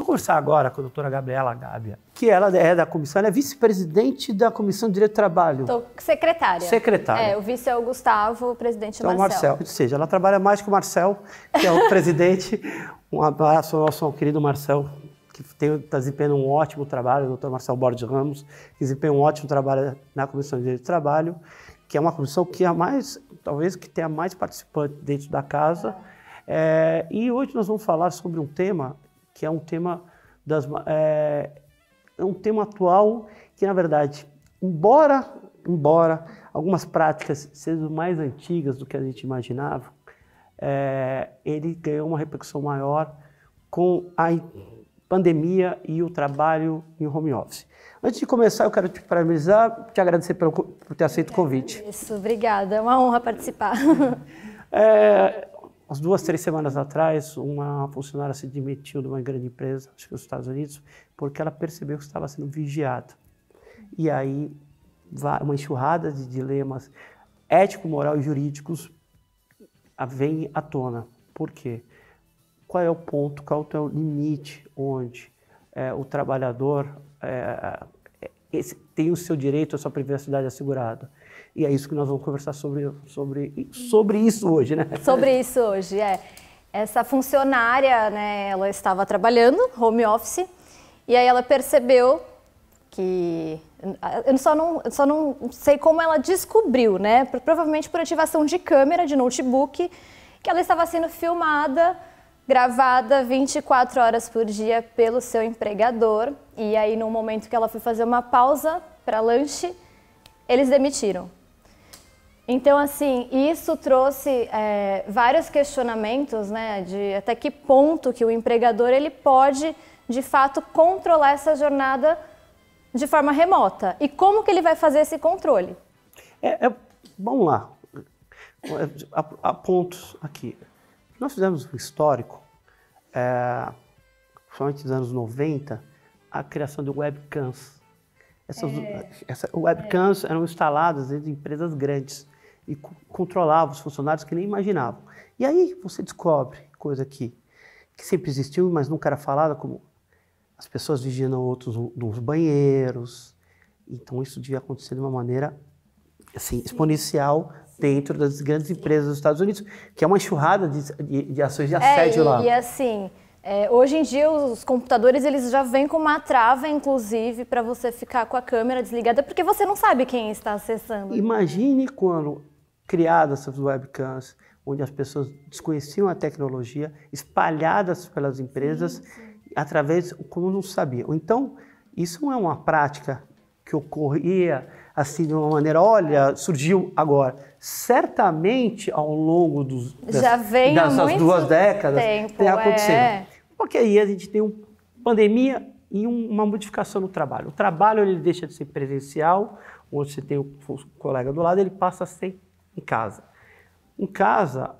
Vou conversar agora com a doutora Gabriela Gábia, que ela é da comissão, ela é vice-presidente da Comissão de Direito do Trabalho. Tô secretária. Secretária. É, o vice é o Gustavo, o presidente é então, o Marcel. Marcel. Ou seja, ela trabalha mais com o Marcel, que é o presidente. Um abraço ao nosso querido Marcel, que está desempenhando um ótimo trabalho, o doutor Marcel Borges Ramos, que desempenha um ótimo trabalho na Comissão de Direito do Trabalho, que é uma comissão que é mais, talvez, que tenha mais participantes dentro da casa. É, e hoje nós vamos falar sobre um tema que é um tema das é, é um tema atual que na verdade, embora embora algumas práticas sendo mais antigas do que a gente imaginava, é, ele ganhou uma repercussão maior com a pandemia e o trabalho em home office. Antes de começar, eu quero te parabenizar, te agradecer por, por ter aceito o convite. Isso, obrigada. É uma honra participar. É, as duas, três semanas atrás, uma funcionária se demitiu de uma grande empresa, acho que nos Estados Unidos, porque ela percebeu que estava sendo vigiada. E aí, uma enxurrada de dilemas ético, moral e jurídicos vem à tona. Por quê? Qual é o ponto, qual é o limite onde é, o trabalhador é, é tem o seu direito à sua privacidade assegurada? E é isso que nós vamos conversar sobre, sobre, sobre isso hoje, né? Sobre isso hoje, é. Essa funcionária, né, ela estava trabalhando, home office, e aí ela percebeu que eu só não, só não sei como ela descobriu, né? Provavelmente por ativação de câmera de notebook, que ela estava sendo filmada, gravada 24 horas por dia pelo seu empregador. E aí, no momento que ela foi fazer uma pausa para lanche, eles demitiram. Então, assim, isso trouxe é, vários questionamentos, né, de até que ponto que o empregador ele pode, de fato, controlar essa jornada de forma remota e como que ele vai fazer esse controle? É, é vamos lá, há pontos aqui. Nós fizemos um histórico, é, somente nos anos 90, a criação de webcams. Essas, é. essa, webcams eram instaladas em empresas grandes e controlava os funcionários que nem imaginavam. E aí você descobre coisa que, que sempre existiu, mas nunca era falada, como as pessoas vigiando outros nos banheiros. Então isso devia acontecer de uma maneira assim, exponencial dentro das grandes empresas dos Estados Unidos, que é uma enxurrada de, de, de ações de é, assédio é, e, lá. E assim, é, hoje em dia os computadores eles já vêm com uma trava, inclusive, para você ficar com a câmera desligada, porque você não sabe quem está acessando. Né? Imagine quando criadas essas webcams, onde as pessoas desconheciam a tecnologia, espalhadas pelas empresas, sim, sim. através como não sabiam. Então, isso não é uma prática que ocorria assim de uma maneira, olha, surgiu agora. Certamente ao longo dos, das, Já vem dessas duas décadas tempo, tem acontecido. É. Porque aí a gente tem uma pandemia e uma modificação no trabalho. O trabalho ele deixa de ser presencial, onde você tem o colega do lado, ele passa a ser em casa. Em casa,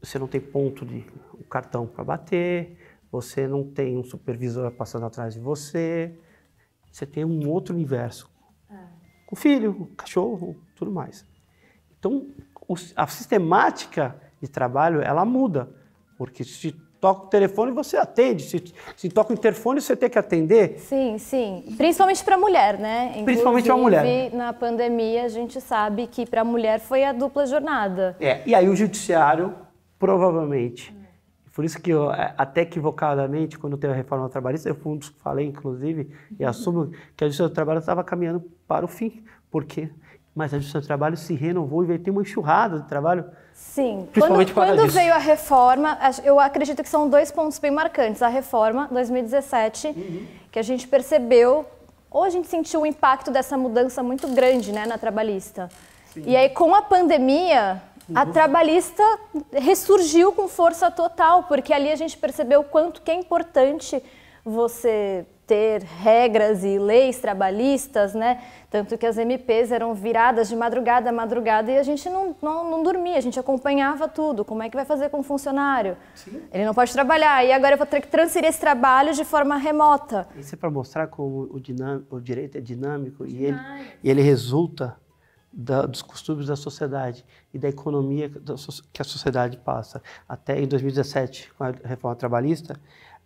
você não tem ponto de um cartão para bater, você não tem um supervisor passando atrás de você, você tem um outro universo. Ah. Com filho, o cachorro, tudo mais. Então, a sistemática de trabalho, ela muda, porque se toca o telefone, você atende. Se, se toca o interfone, você tem que atender. Sim, sim. Principalmente para mulher, né? Inclusive, Principalmente para mulher. Na pandemia, a gente sabe que para mulher foi a dupla jornada. É, e aí o judiciário, provavelmente. Por isso que, eu, é, até equivocadamente, quando teve a reforma trabalhista, eu fui um dos que falei, inclusive, e assumo que a justiça do trabalho estava caminhando para o fim. Porque mas a Justiça do Trabalho se renovou e veio ter uma enxurrada de trabalho. Sim. Principalmente quando, quando veio a reforma, eu acredito que são dois pontos bem marcantes. A reforma, 2017, uhum. que a gente percebeu, ou a gente sentiu o impacto dessa mudança muito grande né, na trabalhista. Sim. E aí, com a pandemia, uhum. a trabalhista ressurgiu com força total, porque ali a gente percebeu o quanto que é importante você ter regras e leis trabalhistas, né? Tanto que as MPs eram viradas de madrugada a madrugada e a gente não, não, não dormia, a gente acompanhava tudo. Como é que vai fazer com o funcionário? Sim. Ele não pode trabalhar. E agora eu vou ter que transferir esse trabalho de forma remota. Isso é para mostrar como o, o, direito é dinâmico e ele, e ele resulta da, dos costumes da sociedade e da economia que a sociedade passa. Até em 2017, com a reforma trabalhista,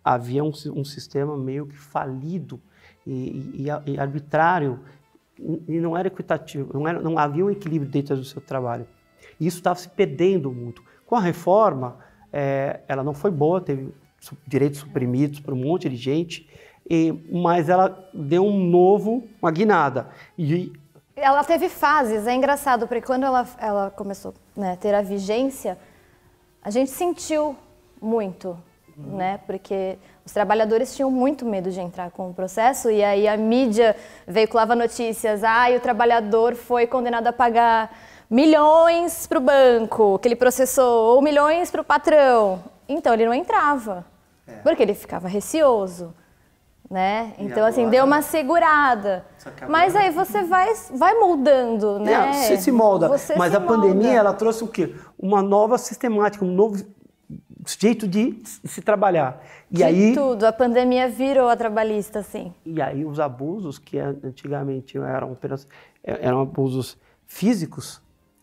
havia um, um sistema meio que falido e, e, e arbitrário e não era equitativo, não, era, não, havia um equilíbrio dentro do seu trabalho. E isso estava se perdendo muito. Com a reforma, é, ela não foi boa, teve direitos suprimidos para um monte de gente, e, mas ela deu um novo, uma guinada. E... Ela teve fases, é engraçado, porque quando ela, ela começou né, a né, ter a vigência, a gente sentiu muito uhum. né? Porque os trabalhadores tinham muito medo de entrar com o processo e aí a mídia veiculava notícias, ah, e o trabalhador foi condenado a pagar milhões para o banco que ele processou ou milhões para o patrão. Então ele não entrava, é. porque ele ficava receoso. Né? então, assim, agora, assim, deu uma segurada. Mas aí você vai, vai moldando, é, né? É, você se molda. Você Mas se a molda. pandemia, ela trouxe o quê? Uma nova sistemática, um novo jeito de se trabalhar. E aí tudo, a pandemia virou a trabalhista, sim. E aí os abusos que antigamente eram é, eram abusos físicos,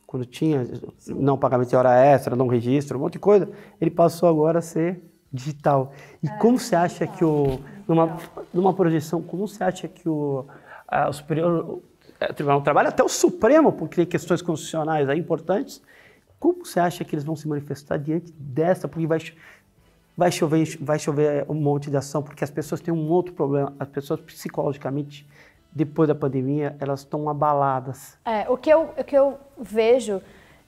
quando tinha não pagamento de hora extra, não registro, um monte de coisa, ele passou agora a ser digital. E é, como você acha digital. que o numa numa projeção, como você acha que o a, o superior o, o é, tribunal do trabalho até o Supremo, porque tem questões constitucionais aí importantes, como você acha que eles vão se manifestar diante dessa? Porque vai, vai, chover, vai chover eh, um monte de ação, porque as pessoas têm um outro problema. As pessoas psicologicamente, depois da pandemia, elas estão abaladas. É, o que eu, o que eu vejo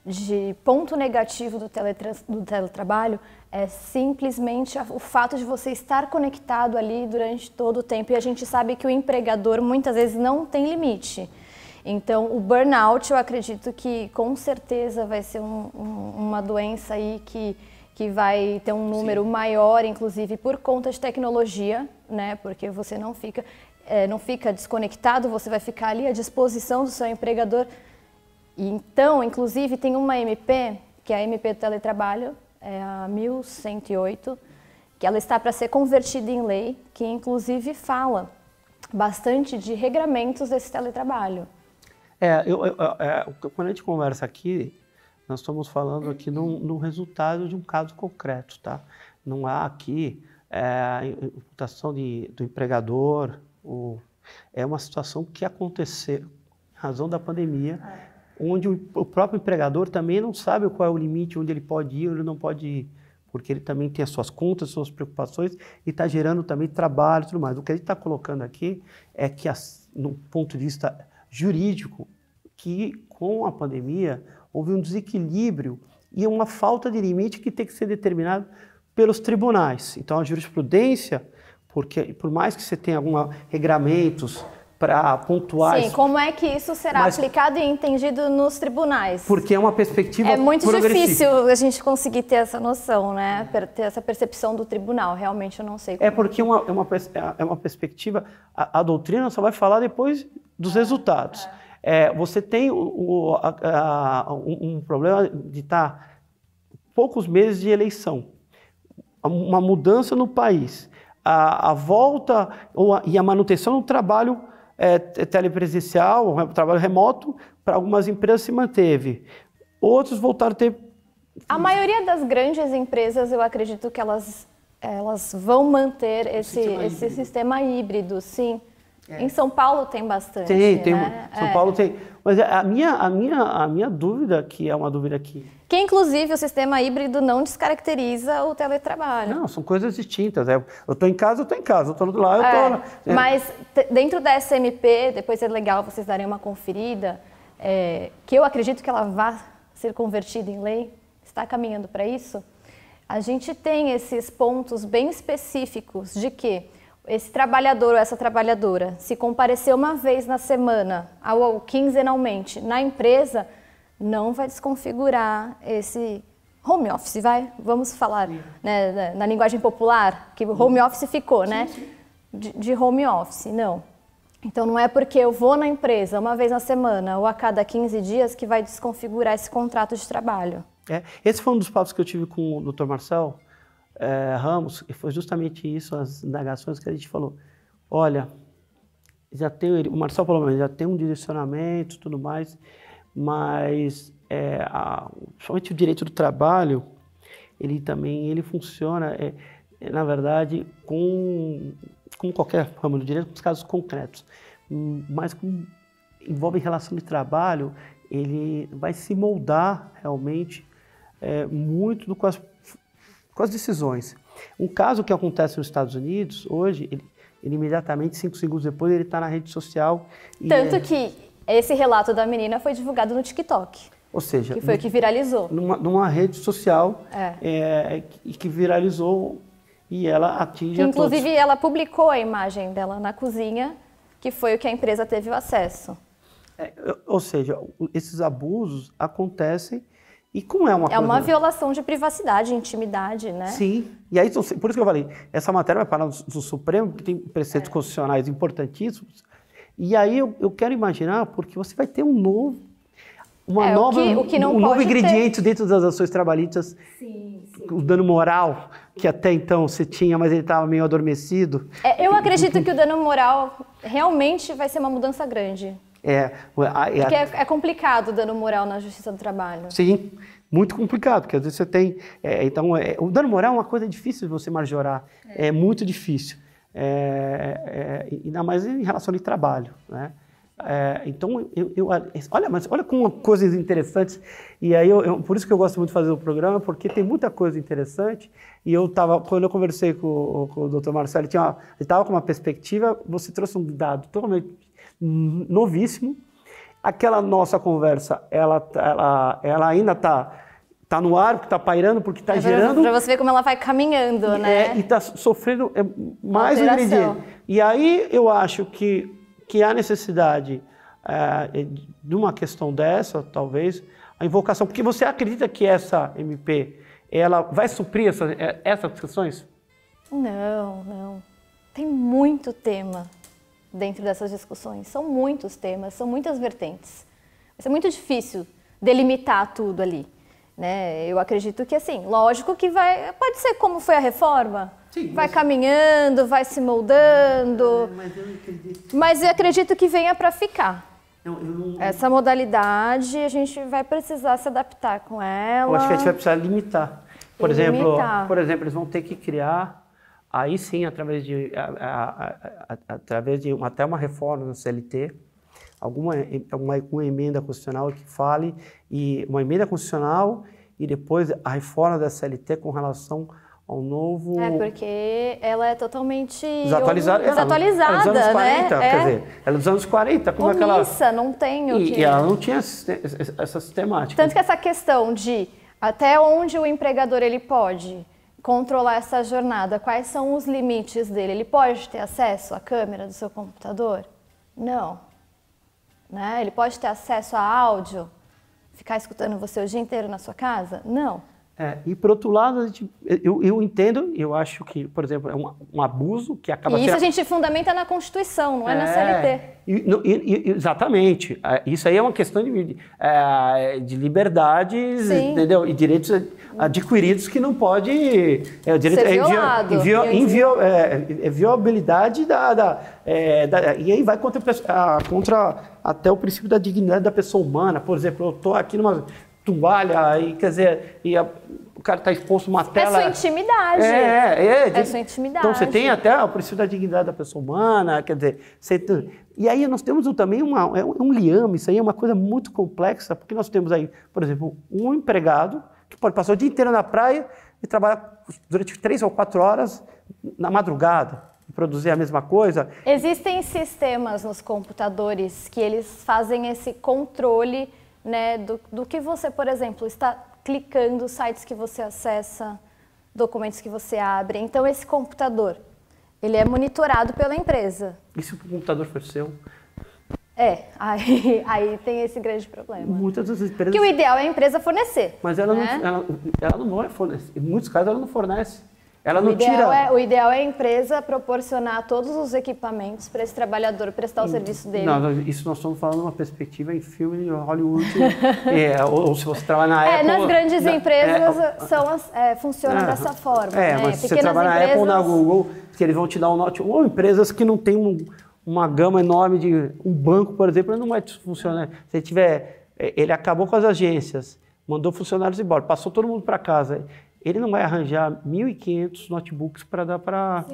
de ponto negativo do, teletrans, do teletrabalho é simplesmente o fato de você estar conectado ali durante todo o tempo. E a gente sabe que o empregador muitas vezes não tem limite. Então, o burnout, eu acredito que com certeza vai ser um, um, uma doença aí que, que vai ter um número Sim. maior, inclusive por conta de tecnologia, né? Porque você não fica, é, não fica desconectado, você vai ficar ali à disposição do seu empregador. E então, inclusive, tem uma MP, que é a MP do Teletrabalho, é a 1108, que ela está para ser convertida em lei, que inclusive fala bastante de regramentos desse teletrabalho. É, eu, eu, é, eu, quando a gente conversa aqui, nós estamos falando aqui no resultado de um caso concreto, tá? Não há aqui é, imputação de, do empregador, o, é uma situação que aconteceu em razão da pandemia, é. onde o, o, próprio empregador também não sabe qual é o limite, onde ele pode ir ou ele não pode ir, porque ele também tem as suas contas, suas preocupações e está gerando também trabalho e tudo mais. O que a gente está colocando aqui é que, as, no ponto de vista jurídico que, com a pandemia, houve um desequilíbrio e uma falta de limite que tem que ser determinado pelos tribunais. Então, a jurisprudência, porque por mais que você tenha alguns regramentos para pontuar, Sim, como é que isso será mas, aplicado e entendido nos tribunais? Porque é uma perspectiva É muito difícil a gente conseguir ter essa noção, né? Ter essa percepção do tribunal. Realmente eu não sei. É como... É porque uma, é uma, é, é uma perspectiva. A, a doutrina só vai falar depois dos é. resultados. É. é, você tem o, o, a, a, um, um, problema de estar tá poucos meses de eleição, uma mudança no país, a, a volta e a manutenção do trabalho é, é telepresencial, trabalho remoto, para algumas empresas se manteve. Outros voltaram a ter. A maioria das grandes empresas, eu acredito que elas, elas vão manter esse, sistema esse híbrido. sistema híbrido, sim. É. Em São Paulo tem bastante. Tem, tem. Né? São é. Paulo tem. Mas a minha, a, minha, a minha dúvida, que é uma dúvida aqui Que inclusive o sistema híbrido não descaracteriza o teletrabalho. Não, são coisas distintas. É, eu estou em casa, eu estou em casa, eu estou lá, eu estou é, é. Mas dentro da SMP, depois é legal vocês darem uma conferida, é, que eu acredito que ela vá ser convertida em lei, está caminhando para isso. A gente tem esses pontos bem específicos de que esse trabalhador ou essa trabalhadora se comparecer uma vez na semana ou quinzenalmente na empresa, não vai desconfigurar esse home office, vai? Vamos falar né, na, na linguagem popular, que home office ficou, né? De, de home office, não. Então não é porque eu vou na empresa uma vez na semana ou a cada 15 dias que vai desconfigurar esse contrato de trabalho. É, esse foi um dos papos que eu tive com o Dr. Marcel, é, Ramos, e foi justamente isso, as indagações que a gente falou. Olha, já tem, o Marcelo falou, já tem um direcionamento tudo mais, mas é, a, o direito do trabalho, ele também ele funciona, é, é, na verdade, com, como qualquer ramo do direito, com os casos concretos, hum, mas como envolve relação de trabalho, ele vai se moldar realmente é, muito do, que as com as decisões. Um caso que acontece nos Estados Unidos hoje, ele, ele imediatamente, cinco segundos depois, ele está na rede social. Tanto é... que esse relato da menina foi divulgado no TikTok. Ou seja, que foi o que viralizou. Numa, numa rede social é. É, que, viralizou e ela atinge. Que, inclusive, todos. ela publicou a imagem dela na cozinha, que foi o que a empresa teve o acesso. É, ou seja, esses abusos acontecem e como é uma É uma violação de privacidade, intimidade, né? Sim. E aí, por isso que eu falei, essa matéria vai parar no Supremo, que tem preceitos é. constitucionais importantíssimos. E aí eu, eu, quero imaginar, porque você vai ter um novo. Uma é, nova, o que, o que um novo ingrediente ter... dentro das ações trabalhistas, sim, sim. o dano moral, que até então você tinha, mas ele estava meio adormecido. É, eu acredito que o dano moral realmente vai ser uma mudança grande. É, é, é, é complicado dando moral na Justiça do Trabalho. Sim, muito complicado, porque às vezes você tem. É, então, é, o dano moral é uma coisa difícil de você majorar. é, é muito difícil. É, é, ainda mais em relação ao trabalho. Né? É, então, eu, eu, olha, mas olha como coisas interessantes. E aí, eu, eu, por isso que eu gosto muito de fazer o programa, porque tem muita coisa interessante. E eu estava, quando eu conversei com, com o Dr. Marcelo, ele estava com uma perspectiva. Você trouxe um dado totalmente novíssimo. Aquela nossa conversa, ela, tá, ela, ela ainda está tá no ar, porque está pairando, porque está é tá girando. Para você ver como ela vai caminhando, né? É, e está sofrendo é, mais um ingrediente. E aí eu acho que, que há necessidade é, de uma questão dessa, talvez, a invocação. Porque você acredita que essa MP ela vai suprir essa, eh, essas questões? Não, não. Tem muito tema dentro dessas discussões. São muitos temas, são muitas vertentes. Vai ser muito difícil delimitar tudo ali. Né? Eu acredito que, assim, lógico que vai. Pode ser como foi a reforma. Sim, vai mas... caminhando, vai se moldando. É, mas, eu acredito... mas eu acredito que venha para ficar. Não, não... Essa modalidade a gente vai precisar se adaptar com ela. Eu acho que a gente vai precisar limitar. Por, limitar. exemplo, por exemplo, eles vão ter que criar Aí sim, através de, a, a, através de até uma reforma no CLT, alguma uma, uma, emenda constitucional que fale, e uma emenda constitucional e depois a reforma da CLT com relação ao novo. É, porque ela é totalmente desatualizada, um, desatualizada é dos anos 40, né? quer é. dizer, ela é dos anos 40, como é ela. não tem o e, que... e ela não tinha essa sistemática. Tanto que essa questão de até onde o empregador ele pode controlar essa jornada, quais são os limites dele? Ele pode ter acesso à câmera do seu computador? Não. Né? Ele pode ter acesso a áudio? Ficar escutando você o dia inteiro na sua casa? Não. É, e por outro lado, gente, eu, eu, entendo, eu acho que, por exemplo, é um, um abuso que acaba. E isso a gente fundamenta na Constituição, não é, é na CLT. E, no, e, exatamente. É, isso aí é uma questão de, de é, liberdades Sim. entendeu? e direitos adquiridos que não pode. É direito. Ser violado, é, invio, invio, é, é da, da, é, da, E aí vai contra, a, contra até o princípio da dignidade da pessoa humana. Por exemplo, eu estou aqui numa toalha e quer dizer e a, o cara está exposto a uma é tela. É sua intimidade. É, é, é, é de, sua intimidade. Então você tem até o princípio da dignidade da pessoa humana, quer dizer, você e aí nós temos também uma, um, um liame, isso aí é uma coisa muito complexa, porque nós temos aí, por exemplo, um empregado que pode passar o dia inteiro na praia e trabalhar durante três ou quatro horas na madrugada e produzir a mesma coisa. Existem sistemas nos computadores que eles fazem esse controle né, do, do que você, por exemplo, está clicando, sites que você acessa, documentos que você abre. Então, esse computador, ele é monitorado pela empresa. E se o computador for seu? É, aí, aí tem esse grande problema. Muitas das empresas... Que o ideal é a empresa fornecer. Mas ela, né? não, ela, ela não é fornecer. Em muitos casos ela não fornece. Ela não o tira. É, o ideal é a empresa proporcionar todos os equipamentos para esse trabalhador prestar o hum, serviço dele. Não, isso nós estamos falando uma perspectiva em filme de Hollywood. é, ou, ou, se você trabalha na é, Apple. É, nas grandes na, empresas é, são as, é, funciona ah, dessa forma. É, né? mas se você trabalha empresas... na Apple ou na Google, que eles vão te dar um note. Ou empresas que não têm um uma gama enorme de um banco, por exemplo, ele não vai é funcionar. Se ele tiver, eh, ele acabou com as agências, mandou funcionários embora, passou todo mundo para casa. Ele não vai arranjar 1.500 notebooks para dar para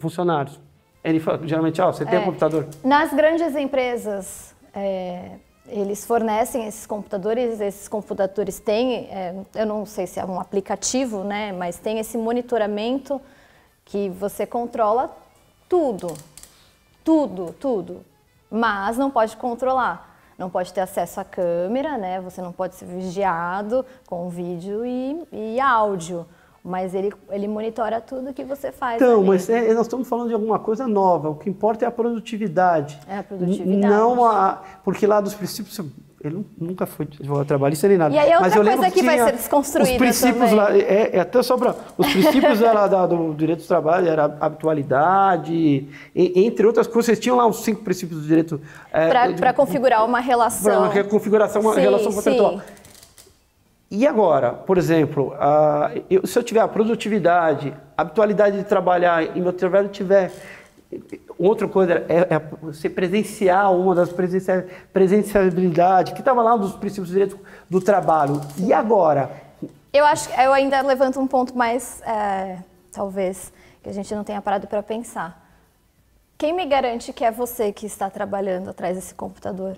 funcionários. Ele fala, geralmente, ah, você tem é, um computador. Nas grandes empresas, é, eles fornecem esses computadores, esses computadores têm, é, eu não sei se é um aplicativo, né, mas tem esse monitoramento que você controla tudo tudo, tudo. Mas não pode controlar. Não pode ter acesso à câmera, né? Você não pode ser vigiado com vídeo e, e áudio. Mas ele, ele monitora tudo que você faz. Então, ali. mas é, nós estamos falando de alguma coisa nova. O que importa é a produtividade. É a produtividade. Não a. Porque lá dos princípios ele nunca foi advogado trabalhista nem nada. E aí é outra Mas eu coisa que, que vai ser desconstruída os princípios também. lá, é, é, até só para os princípios era, da, do direito do trabalho era habitualidade, e, entre outras coisas, tinham lá os cinco princípios do direito é, para configurar uma relação, uma reconfiguração uma sim, relação contratual. E agora, por exemplo, a, eu, se eu tiver a produtividade, a habitualidade de trabalhar e meu trabalho tiver Outra coisa é, é você presenciar uma das presencial, presenciabilidade, que estava lá um dos princípios direitos do trabalho. E agora? Eu acho que eu ainda levanto um ponto mais, é, talvez, que a gente não tenha parado para pensar. Quem me garante que é você que está trabalhando atrás desse computador?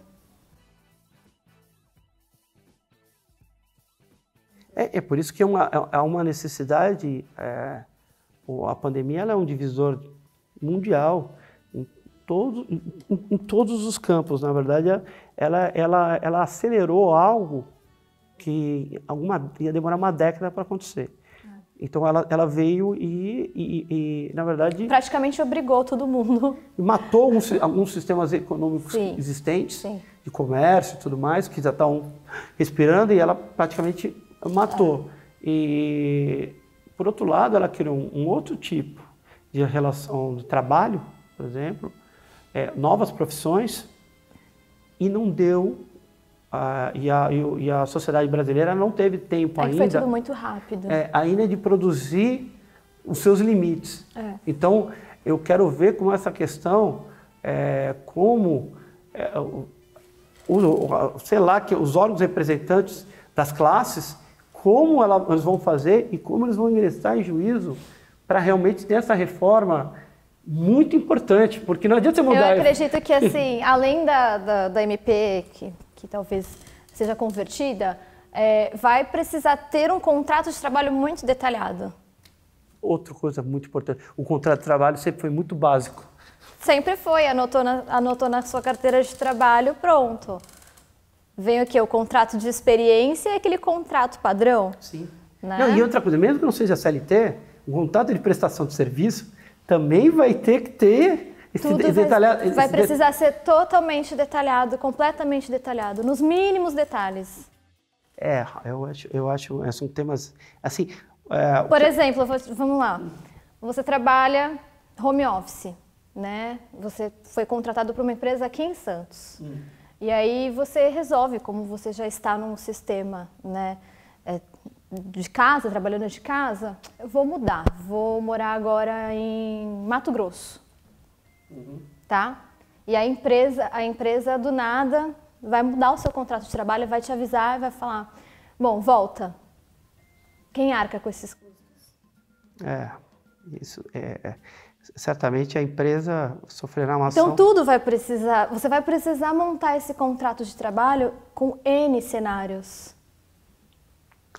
É, é por isso que é uma, é uma necessidade. É, a pandemia é um divisor mundial, em, todo, em, em todos os campos. Na verdade, ela, ela, ela acelerou algo que alguma, ia demorar uma década para acontecer. É. Então ela, ela veio e, e, e, na verdade. Praticamente obrigou todo mundo. Matou alguns, alguns sistemas econômicos sim, existentes, sim. de comércio e tudo mais, que já estão respirando, e ela praticamente matou. Ah. E, por outro lado, ela criou um, um outro tipo de relação do trabalho, por exemplo, é, novas profissões, e não deu. Uh, e, a, e a sociedade brasileira não teve tempo é ainda. Foi tudo muito rápido. É, ainda de produzir os seus limites. É. Então, eu quero ver como essa questão, é, como, é, o, sei lá, que os órgãos representantes das classes, como ela, eles vão fazer e como eles vão ingressar em juízo para realmente ter essa reforma muito importante, porque não adianta você mudar. Eu acredito que, assim, além da, da, da, MP, que, que talvez seja convertida, é, vai precisar ter um contrato de trabalho muito detalhado. Outra coisa muito importante, o contrato de trabalho sempre foi muito básico. Sempre foi, anotou na, anotou na sua carteira de trabalho, pronto. Vem o que? O contrato de experiência e aquele contrato padrão. Sim. Né? Não, e outra coisa, mesmo que não seja CLT, o contato de prestação de serviço também vai ter que ter esse, Tudo vai, detalhado. Esse vai precisar de... ser totalmente detalhado, completamente detalhado, nos mínimos detalhes. É, eu acho, eu acho, é, são temas assim. É, Por que... exemplo, vamos lá. Você trabalha home office, né? Você foi contratado para uma empresa aqui em Santos. Hum. E aí você resolve como você já está num sistema, né? de casa, trabalhando de casa, eu vou mudar. Vou morar agora em Mato Grosso. Uhum. Tá? E a empresa, a empresa do nada vai mudar o seu contrato de trabalho, vai te avisar e vai falar: "Bom, volta. Quem arca com esses custos?" É. Isso é, é certamente a empresa sofrerá uma então, ação. Então tudo vai precisar, você vai precisar montar esse contrato de trabalho com N cenários.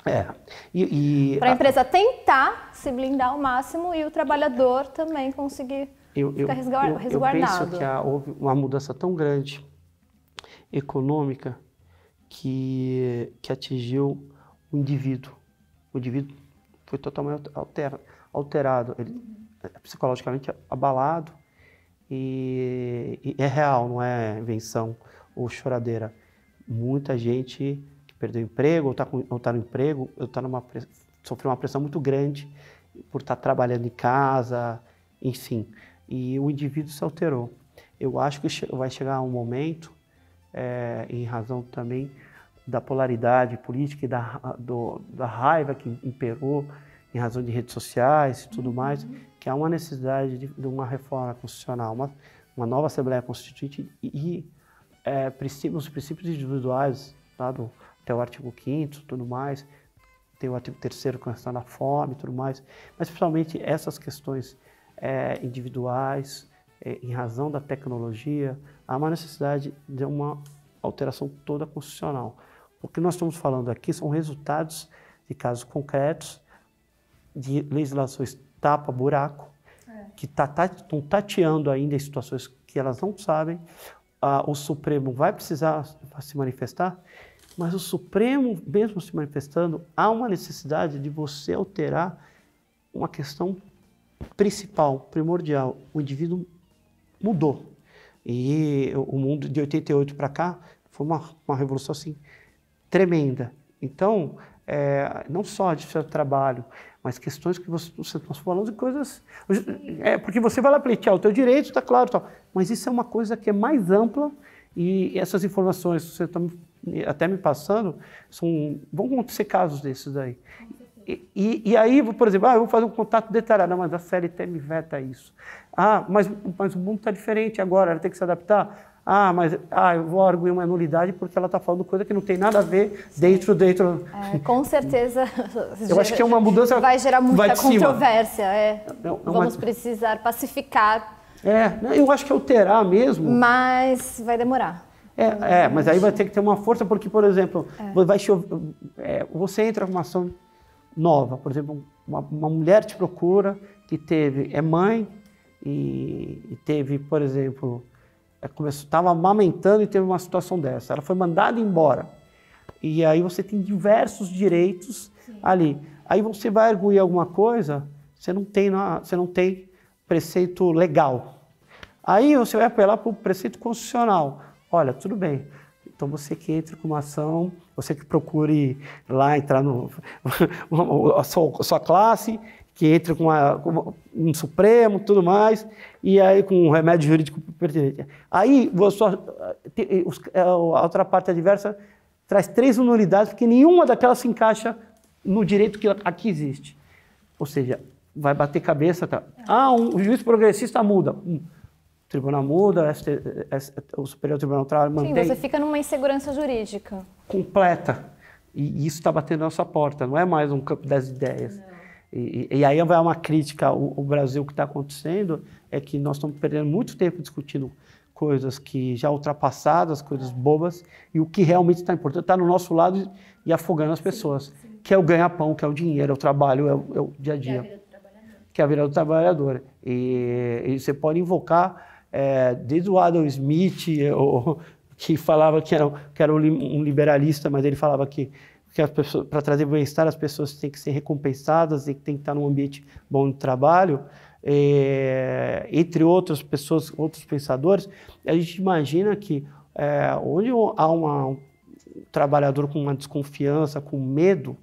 É. E, e Para a empresa tentar se blindar ao máximo e o trabalhador também conseguir eu, eu, ficar resguardado. Eu, eu penso que há, houve uma mudança tão grande econômica que, que atingiu o indivíduo. O indivíduo foi totalmente alterado, ele é psicologicamente abalado e, e é real, não é invenção ou choradeira. Muita gente perdeu o emprego, ou está tá no emprego, ou tá numa, sofreu uma pressão muito grande por estar tá trabalhando em casa, enfim. E o indivíduo se alterou. Eu acho que vai chegar um momento, é, em razão também da polaridade política e da, do, da raiva que imperou, em razão de redes sociais e tudo uhum. mais, que há uma necessidade de, de uma reforma constitucional, uma, uma, nova Assembleia Constituinte e, e é, princípios, os princípios individuais tá, do, o artigo 5 tudo mais, tem o artigo 3 com relação à fome tudo mais, mas principalmente essas questões é, individuais, é, em razão da tecnologia, há uma necessidade de uma alteração toda constitucional. O que nós estamos falando aqui são resultados de casos concretos, de legislações tapa-buraco, é. que estão tá, tá, tateando ainda em situações que elas não sabem. Ah, o Supremo vai precisar se manifestar mas o Supremo, mesmo se manifestando, há uma necessidade de você alterar uma questão principal, primordial. O indivíduo mudou. E o mundo de 88 para cá foi uma, uma revolução assim, tremenda. Então, é, não só de seu trabalho, mas questões que você, está nós falamos de coisas. É, porque você vai lá pleitear o teu direito, está claro, tal, mas isso é uma coisa que é mais ampla e essas informações, você também até me passando, são, vão acontecer casos desses aí. E, e, e, aí, por exemplo, ah, eu vou fazer um contato detalhado, mas a CLT me veta isso. Ah, mas, mas o mundo está diferente agora, ela tem que se adaptar. Ah, mas ah, eu vou arguir uma nulidade porque ela está falando coisa que não tem nada a ver dentro, dentro. É, com certeza. eu acho que é uma mudança. Vai gerar muita controvérsia. É. Não, é, não, é Vamos mas... precisar pacificar. É, eu acho que é alterar mesmo. Mas vai demorar. É, é, mas aí vai ter que ter uma força, porque, por exemplo, é. vai chover, é, você entra com uma ação nova, por exemplo, uma, uma, mulher te procura que teve, é mãe e, e teve, por exemplo, é, estava amamentando e teve uma situação dessa. Ela foi mandada embora. E aí você tem diversos direitos Sim. ali. Aí você vai arguir alguma coisa, você não tem, você não tem preceito legal. Aí você vai apelar para o preceito constitucional. Olha, tudo bem. Então você que entre com uma ação, você que procure lá entrar no a sua, a sua classe, que entre com, com um Supremo, tudo mais, e aí com um remédio jurídico pertinente. Aí é, a outra parte adversa traz três nulidades, porque nenhuma daquelas se encaixa no direito que aqui existe. Ou seja, vai bater cabeça. Tá? Ah, um, o juiz progressista muda tribunal muda, o Superior Tribunal Trabalho mantém. Sim, você fica numa insegurança jurídica. Completa. E, isso está batendo na nossa porta, não é mais um campo das ideias. E, e, aí vai uma crítica ao, ao Brasil que está acontecendo, é que nós estamos perdendo muito tempo discutindo coisas que já ultrapassadas, coisas é. bobas, e o que realmente está importante está no nosso lado e afogando as pessoas, sim, sim. que é o ganha-pão, que é o dinheiro, é o trabalho, é o, é o dia a é dia. Que é a vida do trabalhador. E, e você pode invocar é, desde o Adam Smith, é, ou, que falava que era, que era um liberalista, mas ele falava que para trazer bem-estar as pessoas têm que ser recompensadas e têm que estar num ambiente bom de trabalho, é, entre outras pessoas, outros pensadores, a gente imagina que é, onde há uma, um trabalhador com uma desconfiança, com medo,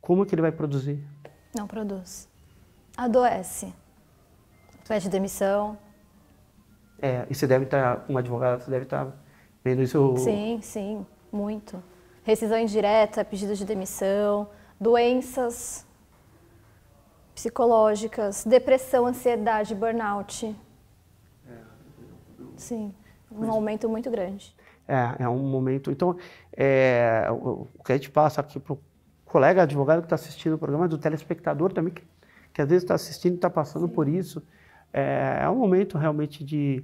como é que ele vai produzir? Não produz. Adoece. Pede demissão, é, e você deve estar, um advogado você deve estar vendo isso. Sim, sim, muito. Rescisão indireta, pedido de demissão, doenças psicológicas, depressão, ansiedade, burnout. É. Sim, um Mas... aumento muito grande. É, é um momento. Então, é, o, o que a gente passa aqui para o colega advogado que está assistindo o programa, é do telespectador também, que, que às vezes está assistindo e está passando Sim. por isso. É, é, um momento realmente de,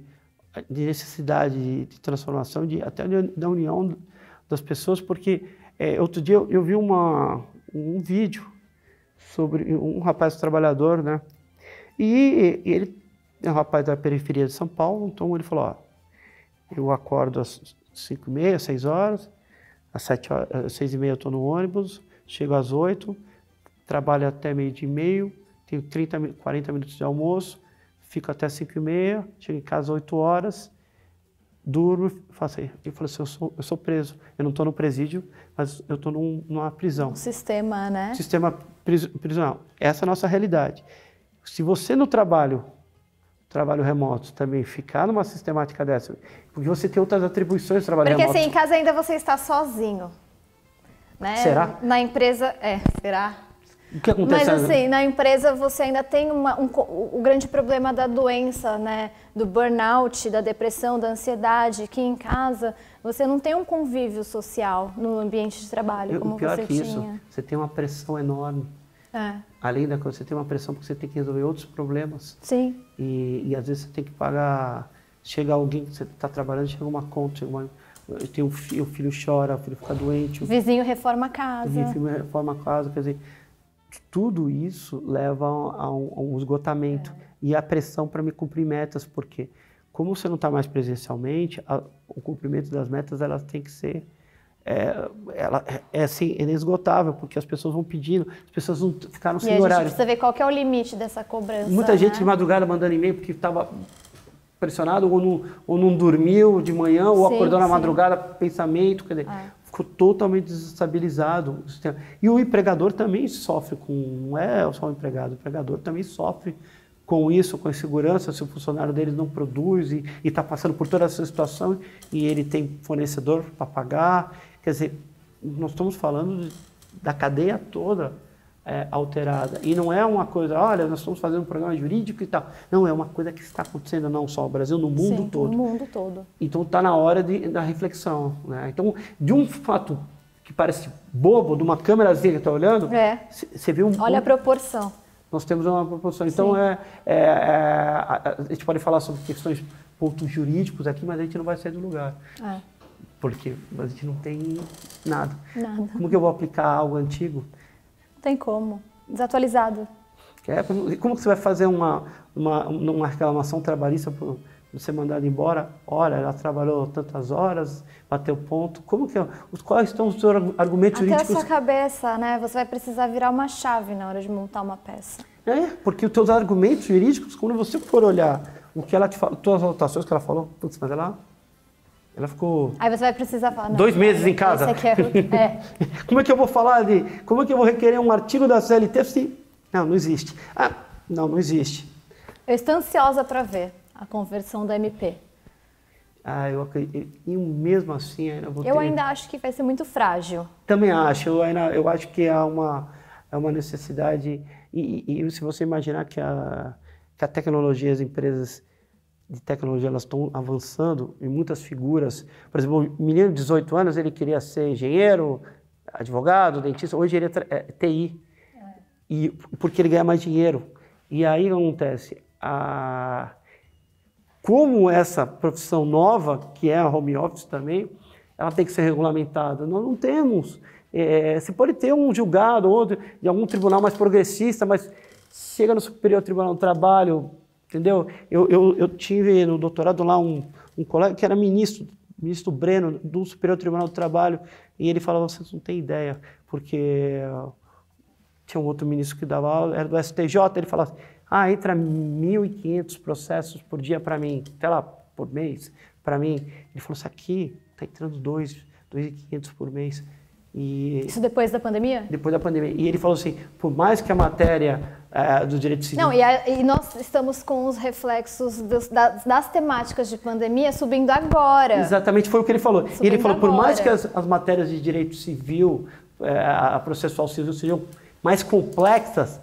de necessidade de, de, transformação, de, até de, da união das pessoas, porque é, outro dia eu, eu vi uma, um vídeo sobre um rapaz trabalhador, né? E, e ele é um rapaz da periferia de São Paulo, então ele falou, ó, eu acordo às 5 e meia, 6 horas, às 6 e meia eu estou no ônibus, chego às 8, trabalho até meio dia e meio, tenho 30, 40 minutos de almoço, fico até 5 e meia, chego em casa 8 horas, durmo faço aí. Ele assim, eu sou, eu sou preso, eu não estou no presídio, mas eu estou num, numa prisão. Um sistema, né? Sistema pris, prisional. Essa é a nossa realidade. Se você no trabalho, trabalho remoto, também ficar numa sistemática dessa, porque você tem outras atribuições de trabalho porque, remoto. Porque assim, em casa ainda você está sozinho. Né? Será? Na empresa, é, será? O que acontece? Mas assim, na empresa você ainda tem uma, um, o grande problema da doença, né? Do burnout, da depressão, da ansiedade, que em casa você não tem um convívio social no ambiente de trabalho Eu, como pior você que tinha. Isso, você tem uma pressão enorme. É. Além da coisa, você tem uma pressão porque você tem que resolver outros problemas. Sim. E, e às vezes você tem que pagar. Chega alguém que você está trabalhando, chega uma conta, chega uma, tem um filho, o filho chora, o filho fica doente. O vizinho reforma a casa. O vizinho reforma a casa, quer dizer, tudo isso leva a um, a um esgotamento é. e a pressão para me cumprir metas, porque como você não está mais presencialmente, a, o cumprimento das metas elas tem que ser é, ela é, é assim, inesgotável, porque as pessoas vão pedindo, as pessoas não ficaram sem e a horário. Gente precisa ver qual é o limite dessa cobrança. Muita né? gente de madrugada mandando e-mail porque estava pressionado, ou não, ou não dormiu de manhã, ou sim, acordou na sim. madrugada, pensamento. Quer dizer, é ficou totalmente desestabilizado. E o empregador também sofre com, não é só o empregado, o empregador também sofre com isso, com a insegurança, se o funcionário dele não produz e está passando por toda essa situação e ele tem fornecedor para pagar. Quer dizer, nós estamos falando de, da cadeia toda é, alterada. E não é uma coisa, olha, nós estamos fazendo um programa jurídico e tal. Não, é uma coisa que está acontecendo não só no Brasil, no mundo Sim, todo. no mundo todo. Então está na hora de, da reflexão. Né? Então, de um fato que parece bobo, de uma câmerazinha que está olhando, você é. vê um... Olha um... a proporção. Nós temos uma proporção. Então, é, é, é a gente pode falar sobre questões, pontos jurídicos aqui, mas a gente não vai sair do lugar. É. Porque a gente não tem nada. nada. Como que eu vou aplicar algo antigo? tem como. Desatualizado. É, como que você vai fazer uma, uma, uma reclamação trabalhista por ser mandado embora? Olha, ela trabalhou tantas horas, bateu ponto. Como que é? os quais estão os seus argumentos Até jurídicos? Até a sua cabeça, né? Você vai precisar virar uma chave na hora de montar uma peça. É, porque os seus argumentos jurídicos, quando você for olhar o que ela te falou, todas as anotações que ela falou, putz, mas ela ela ficou. Aí você vai precisar falar. Dois não, meses não, em casa. É... É. como é que eu vou falar de. Como é que eu vou requerer um artigo da CLT se. Assim, não, não existe. Ah, não, não existe. Eu estou ansiosa para ver a conversão da MP. Ah, eu acredito. E mesmo assim, ainda vou ter... Eu ainda acho que vai ser muito frágil. Também acho. Eu, ainda, eu acho que há uma, há uma necessidade. E, e, e se você imaginar que a, que a tecnologia, as empresas de tecnologia elas estão avançando e muitas figuras. Por exemplo, um menino de 18 anos, ele queria ser engenheiro, advogado, dentista, hoje ele é, é TI. É. E, porque ele ganha mais dinheiro. E aí acontece? A, como essa profissão nova, que é a home office também, ela tem que ser regulamentada. Nós não temos. É, você pode ter um julgado ou outro, de algum tribunal mais progressista, mas chega no Superior Tribunal do Trabalho, Entendeu? Eu, eu, eu tive no doutorado lá um, um colega que era ministro, ministro Breno, do Superior Tribunal do Trabalho, e ele falava: vocês não têm ideia, porque ah, tinha um outro ministro que dava aula, era do STJ, ele falava: ah, entra 1.500 processos por dia para mim, até lá, por mês, para mim. Ele falou: isso aqui está entrando 2.500 por mês. E, Isso depois da pandemia? Depois da pandemia. E ele falou assim: por mais que a matéria uh, do direito civil. Não, e, a, e, nós estamos com os reflexos dos, das, das, temáticas de pandemia subindo agora. Exatamente, foi o que ele falou. Subindo ele falou, agora. por mais que as, as, matérias de direito civil, uh, a processual civil sejam mais complexas,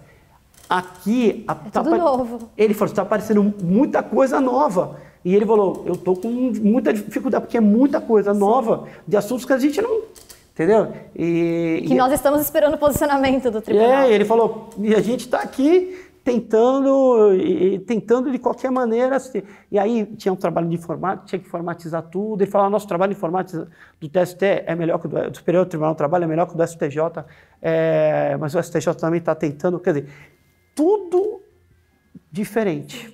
aqui... A, é tá tudo novo. Ele falou, está aparecendo muita coisa nova. E ele falou, eu estou com muita dificuldade, porque é muita coisa Sim. nova de assuntos que a gente não Entendeu? E, que e, nós estamos esperando o posicionamento do tribunal. É, ele falou, e a gente está aqui tentando, e, tentando de qualquer maneira. E aí tinha um trabalho de informática, tinha que formatizar tudo. Ele falou nosso trabalho de informática do TST é melhor que o do, do Superior Tribunal do Trabalho, é melhor que o do STJ, é, mas o STJ também está tentando. Quer dizer, tudo diferente.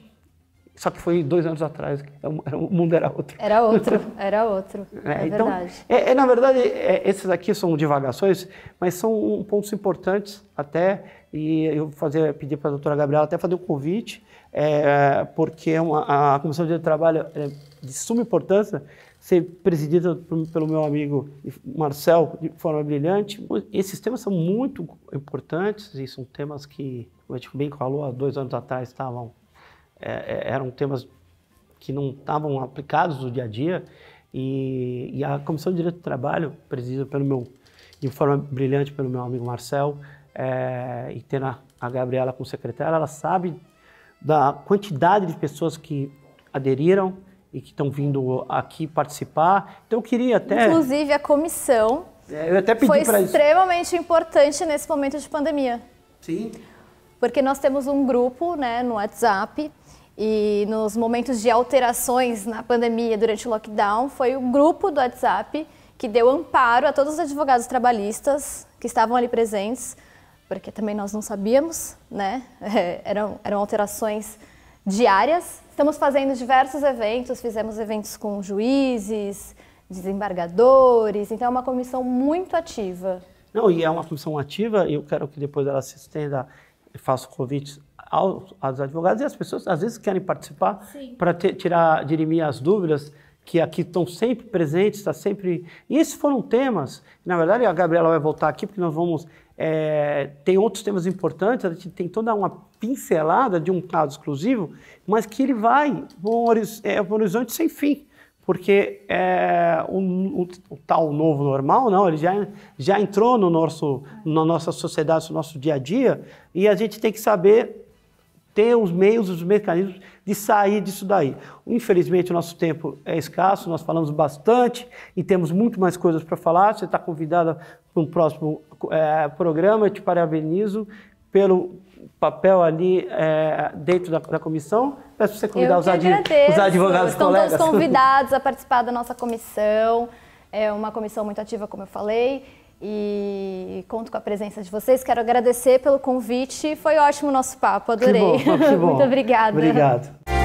Só que foi dois anos atrás, é o mundo era outro. Era outro, era outro. É, é então, verdade. É, é na verdade, é, esses aqui são divagações, mas são um, pontos importantes até. E eu fazer, pedir para a doutora Gabriela até fazer um convite, é, porque é uma, a Comissão de Trabalho é de suma importância ser presidida por, pelo meu amigo Marcel de forma brilhante. Esses temas são muito importantes e são temas que, como a gente bem falou, há dois anos atrás estavam é, é, eram temas que não estavam aplicados no dia a dia e, e a Comissão de Direito do Trabalho, presidida pelo meu, de forma brilhante pelo meu amigo Marcel, é, e tendo a, a Gabriela como secretária, ela sabe da quantidade de pessoas que aderiram e que estão vindo aqui participar. Então eu queria até... Inclusive a comissão é, eu até pedi foi extremamente isso. importante nesse momento de pandemia. Sim. Porque nós temos um grupo né, no WhatsApp e nos momentos de alterações na pandemia durante o lockdown, foi o grupo do WhatsApp que deu amparo a todos os advogados trabalhistas que estavam ali presentes, porque também nós não sabíamos, né? É, eram, eram alterações diárias. Estamos fazendo diversos eventos, fizemos eventos com juízes, desembargadores, então é uma comissão muito ativa. Não, e é uma comissão ativa, e eu quero que depois ela se estenda, faça o convites aos, aos advogados e as pessoas às vezes querem participar para tirar, dirimir as dúvidas que aqui estão sempre presentes, está sempre. E esses foram temas. Na verdade, a Gabriela vai voltar aqui porque nós vamos. É... tem outros temas importantes, a gente tem toda uma pincelada de um caso exclusivo, mas que ele vai para é, um horizonte sem fim porque é, o, tal novo normal, não, ele já, já entrou no nosso, na nossa sociedade, no nosso dia a dia, e a gente tem que saber ter os meios, os mecanismos de sair disso daí. Infelizmente, o nosso tempo é escasso, nós falamos bastante e temos muito mais coisas para falar. Você está convidada para um próximo é, programa. Eu te parabenizo pelo papel ali é, dentro da, da, comissão. Peço para você convidar os, ad, os advogados Estão colegas. Estão todos convidados a participar da nossa comissão. É uma comissão muito ativa, como eu falei e conto com a presença de vocês. Quero agradecer pelo convite, foi ótimo o nosso papo, adorei. Que bom, que bom. Muito obrigada. Obrigado.